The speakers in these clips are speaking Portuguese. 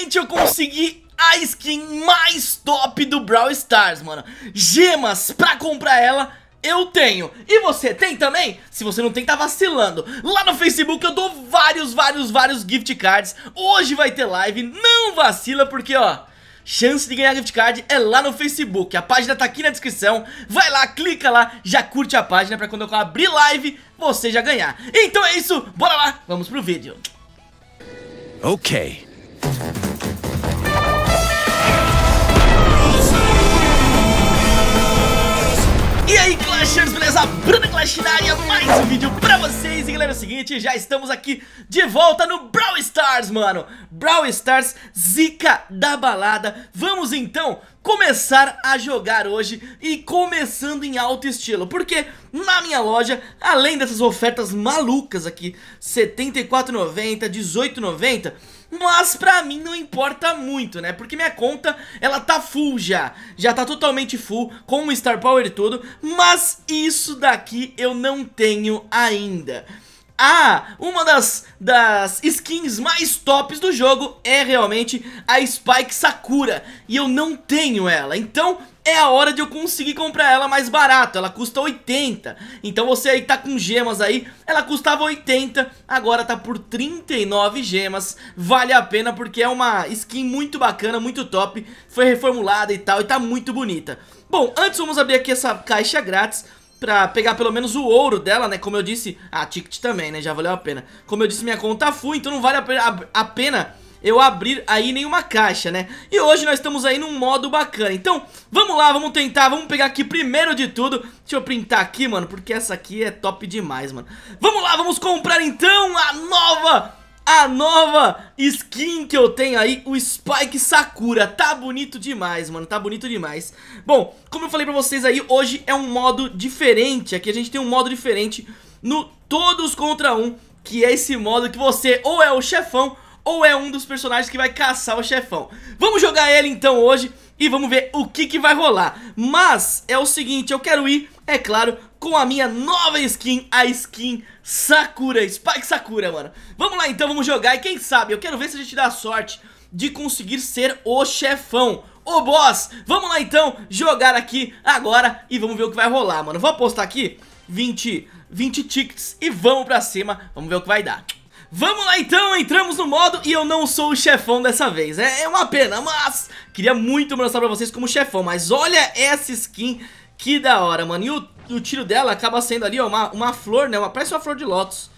Finalmente eu consegui a skin mais top do Brawl Stars, mano Gemas pra comprar ela eu tenho. E você tem também? Se você não tem, tá vacilando. Lá no Facebook eu dou vários, vários, vários gift cards. Hoje vai ter live. Não vacila porque, ó... Chance de ganhar gift card é lá no Facebook. A página tá aqui na descrição. Vai lá, clica lá, já curte a página pra quando eu abrir live, você já ganhar. Então é isso, bora lá, vamos pro vídeo. Ok. beleza? Bruna área, mais um vídeo pra vocês E galera, é o seguinte, já estamos aqui de volta no Brawl Stars, mano Brawl Stars, zica da balada Vamos então começar a jogar hoje e começando em alto estilo Porque na minha loja, além dessas ofertas malucas aqui R$74,90, R$18,90 mas pra mim não importa muito, né? Porque minha conta, ela tá full já, já tá totalmente full, com o Star Power e tudo, mas isso daqui eu não tenho ainda. Ah, uma das, das skins mais tops do jogo é realmente a Spike Sakura E eu não tenho ela, então é a hora de eu conseguir comprar ela mais barato Ela custa 80 Então você aí tá com gemas aí Ela custava 80 Agora tá por 39 gemas Vale a pena porque é uma skin muito bacana, muito top Foi reformulada e tal e tá muito bonita Bom, antes vamos abrir aqui essa caixa grátis pra pegar pelo menos o ouro dela, né? Como eu disse, a ah, ticket também, né? Já valeu a pena. Como eu disse, minha conta full, então não vale a, pena eu abrir aí nenhuma caixa, né? E hoje nós estamos aí num modo bacana. Então, vamos lá, vamos tentar, vamos pegar aqui primeiro de tudo. Deixa eu printar aqui, mano, porque essa aqui é top demais, mano. Vamos lá, vamos comprar então a nova a nova skin que eu tenho aí, o Spike Sakura. Tá bonito demais, mano, tá bonito demais. Bom, como eu falei pra vocês aí, hoje é um modo diferente. Aqui a gente tem um modo diferente no Todos Contra Um, que é esse modo que você ou é o chefão ou é um dos personagens que vai caçar o chefão. Vamos jogar ele então hoje e vamos ver o que, que vai rolar. Mas é o seguinte, eu quero ir, é claro, com a minha nova skin, a skin Sakura, Spike Sakura, mano Vamos lá então, vamos jogar e quem sabe, eu quero ver se a gente dá sorte de conseguir ser o chefão o boss, vamos lá então jogar aqui agora e vamos ver o que vai rolar, mano Vou apostar aqui 20, 20 tickets e vamos pra cima, vamos ver o que vai dar Vamos lá então, entramos no modo e eu não sou o chefão dessa vez, é, é uma pena, mas queria muito mostrar pra vocês como chefão Mas olha essa skin, que da hora, mano, e o o tiro dela acaba sendo ali, ó, uma, uma flor, né? Uma, parece uma flor de lótus.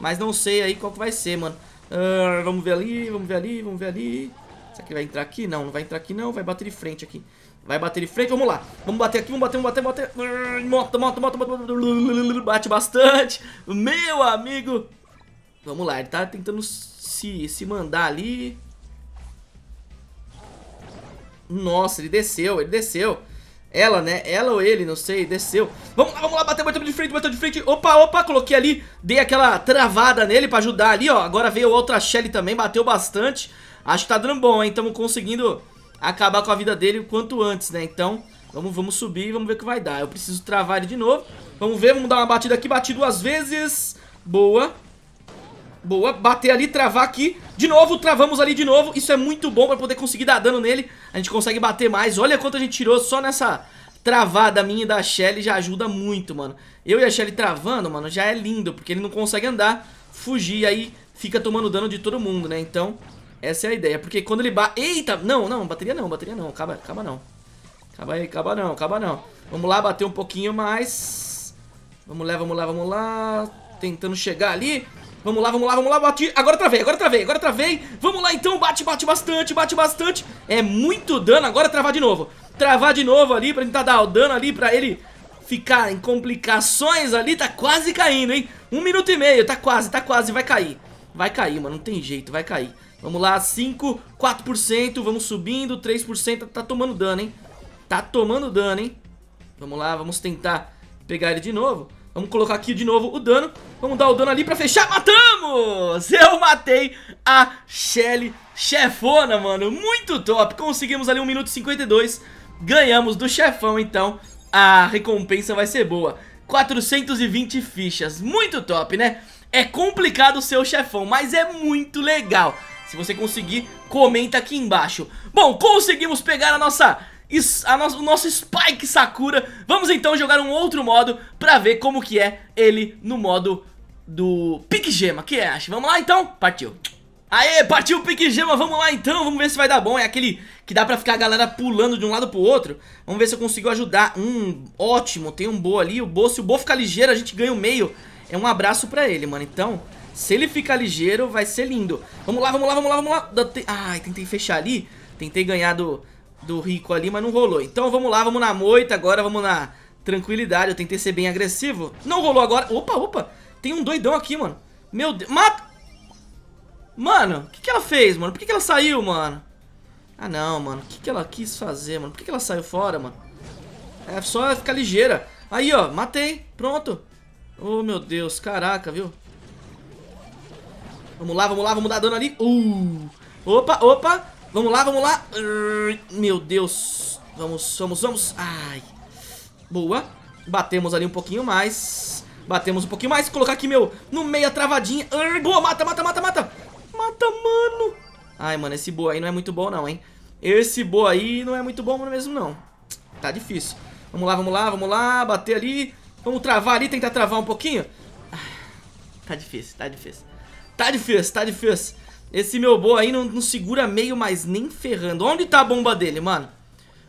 Mas não sei aí qual que vai ser, mano. Uh, vamos ver ali, vamos ver ali, vamos ver ali. Será que vai entrar aqui? Não, não vai entrar aqui não. Vai bater de frente aqui. Vai bater de frente, vamos lá. Vamos bater aqui, vamos bater, vamos bater, bater. Ah, moto, moto, moto, moto. Bate bastante. Meu amigo. Vamos lá, ele tá tentando se, se mandar ali. Nossa, ele desceu, ele desceu. Ela, né? Ela ou ele, não sei, desceu. Vamos lá, vamos lá, bateu, bateu de frente, bateu de frente. Opa, opa, coloquei ali, dei aquela travada nele pra ajudar ali, ó. Agora veio outra Shelly também, bateu bastante. Acho que tá dando bom, hein? Tamo conseguindo acabar com a vida dele o quanto antes, né? Então, vamos, vamos subir e vamos ver o que vai dar. Eu preciso travar ele de novo. Vamos ver, vamos dar uma batida aqui, bati duas vezes. Boa. Boa, bater ali, travar aqui De novo, travamos ali de novo Isso é muito bom pra poder conseguir dar dano nele A gente consegue bater mais Olha quanto a gente tirou só nessa travada minha e da Shelly Já ajuda muito, mano Eu e a Shelly travando, mano, já é lindo Porque ele não consegue andar, fugir Aí fica tomando dano de todo mundo, né Então, essa é a ideia Porque quando ele bate... Eita! Não, não, bateria não, bateria não Acaba, acaba não Acaba aí, acaba não, acaba não Vamos lá, bater um pouquinho mais Vamos lá, vamos lá, vamos lá Tentando chegar ali Vamos lá, vamos lá, vamos lá, bati. Agora travei, agora travei, agora travei. Vamos lá então, bate, bate bastante, bate bastante. É muito dano, agora travar de novo. Travar de novo ali pra tentar dar o dano ali pra ele ficar em complicações ali. Tá quase caindo, hein? Um minuto e meio, tá quase, tá quase, vai cair. Vai cair, mano, não tem jeito, vai cair. Vamos lá, 5, 4%, vamos subindo, 3%, tá tomando dano, hein? Tá tomando dano, hein? Vamos lá, vamos tentar pegar ele de novo. Vamos colocar aqui de novo o dano. Vamos dar o dano ali pra fechar. Matamos! Eu matei a Shelly chefona, mano. Muito top. Conseguimos ali 1 minuto e 52. Ganhamos do chefão, então. A recompensa vai ser boa. 420 fichas. Muito top, né? É complicado ser o chefão, mas é muito legal. Se você conseguir, comenta aqui embaixo. Bom, conseguimos pegar a nossa o nosso Spike Sakura. Vamos então jogar um outro modo pra ver como que é ele no modo do Pique Gema, que é, acho. Vamos lá então? Partiu. Aê, partiu o Pique Gema, vamos lá então, vamos ver se vai dar bom. É aquele que dá pra ficar a galera pulando de um lado pro outro. Vamos ver se eu consigo ajudar. Hum, ótimo, tem um Bo ali. O Bo, se o Bo ficar ligeiro, a gente ganha o meio. É um abraço pra ele, mano. Então, se ele ficar ligeiro, vai ser lindo. Vamos lá, vamos lá, vamos lá, vamos lá. Ai, tentei fechar ali. Tentei ganhar do do Rico ali, mas não rolou. Então vamos lá, vamos na moita agora, vamos na tranquilidade. Eu tentei ser bem agressivo. Não rolou agora. Opa, opa. Tem um doidão aqui, mano. Meu Deus. Mata. Mano, o que, que ela fez, mano? Por que, que ela saiu, mano? Ah, não, mano. O que, que ela quis fazer, mano? Por que, que ela saiu fora, mano? É só ficar ligeira. Aí, ó. Matei. Pronto. Oh, meu Deus. Caraca, viu? Vamos lá, vamos lá. Vamos dar dano ali. Uh. Opa, opa. Vamos lá, vamos lá. Meu Deus. Vamos, vamos, vamos. Ai. Boa. Batemos ali um pouquinho mais. Batemos um pouquinho mais. Colocar aqui, meu, no meio a travadinha. boa, mata, mata, mata, mata. Mata, mano. Ai, mano, esse boa aí não é muito bom não, hein. Esse boa aí não é muito bom mesmo não. Tá difícil. Vamos lá, vamos lá, vamos lá. Bater ali. Vamos travar ali, tentar travar um pouquinho. Tá difícil, tá difícil. Tá difícil, tá difícil. Esse meu bo aí não, não segura meio, mas nem ferrando. Onde tá a bomba dele, mano?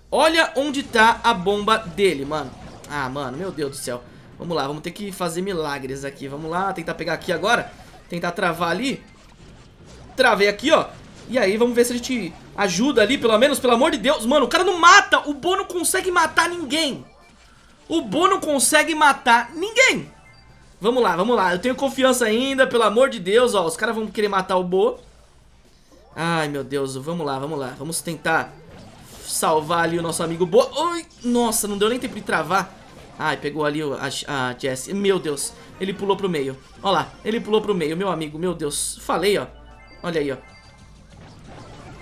Olha onde tá a bomba dele, mano. Ah, mano, meu Deus do céu. Vamos lá, vamos ter que fazer milagres aqui. Vamos lá, tentar pegar aqui agora. Tentar travar ali. Travei aqui, ó. E aí, vamos ver se a gente ajuda ali, pelo menos, pelo amor de Deus. Mano, o cara não mata. O Bo não consegue matar ninguém. O Bo não consegue matar ninguém. Vamos lá, vamos lá. Eu tenho confiança ainda, pelo amor de Deus, ó. Os caras vão querer matar o Bo. Ai, meu Deus, vamos lá, vamos lá. Vamos tentar salvar ali o nosso amigo Boa. nossa, não deu nem tempo de travar. Ai, pegou ali o, a, a Jessie. Meu Deus, ele pulou pro meio. Olha lá, ele pulou pro meio, meu amigo, meu Deus. Falei, ó. Olha aí, ó.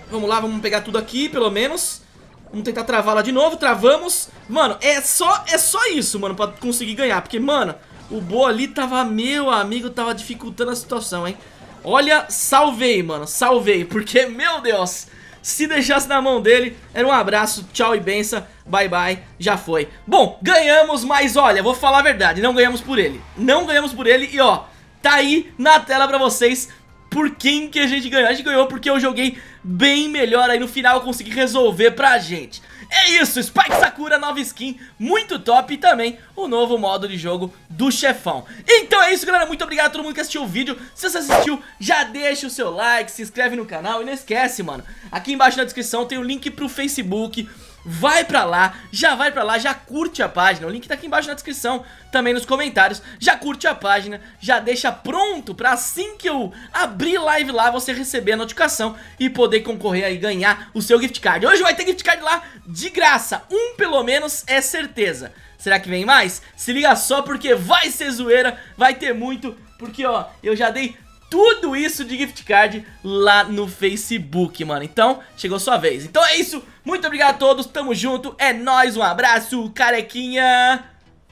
Vamos lá, vamos pegar tudo aqui, pelo menos. Vamos tentar travá-la de novo, travamos. Mano, é só, é só isso, mano, pra conseguir ganhar. Porque, mano, o Bo ali tava, meu amigo, tava dificultando a situação, hein. Olha, salvei, mano, salvei, porque, meu Deus, se deixasse na mão dele, era um abraço, tchau e benção, bye bye, já foi. Bom, ganhamos, mas olha, vou falar a verdade, não ganhamos por ele, não ganhamos por ele e ó, tá aí na tela pra vocês por quem que a gente ganhou. A gente ganhou porque eu joguei bem melhor aí no final, eu consegui resolver pra gente. É isso, Spike Sakura, nova skin, muito top e também o novo modo de jogo do chefão. Então é isso, galera, muito obrigado a todo mundo que assistiu o vídeo. Se você assistiu, já deixa o seu like, se inscreve no canal e não esquece, mano. Aqui embaixo na descrição tem o link pro Facebook, vai pra lá, já vai pra lá, já curte a página, o link tá aqui embaixo na descrição, também nos comentários, já curte a página, já deixa pronto pra assim que eu abrir live lá, você receber a notificação e poder concorrer aí e ganhar o seu gift card. Hoje vai ter gift card lá de graça, um pelo menos é certeza. Será que vem mais? Se liga só porque vai ser zoeira, vai ter muito, porque ó, eu já dei tudo isso de gift card lá no Facebook, mano. Então, chegou sua vez. Então é isso. Muito obrigado a todos. Tamo junto. É nóis. Um abraço, carequinha.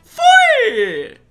Fui!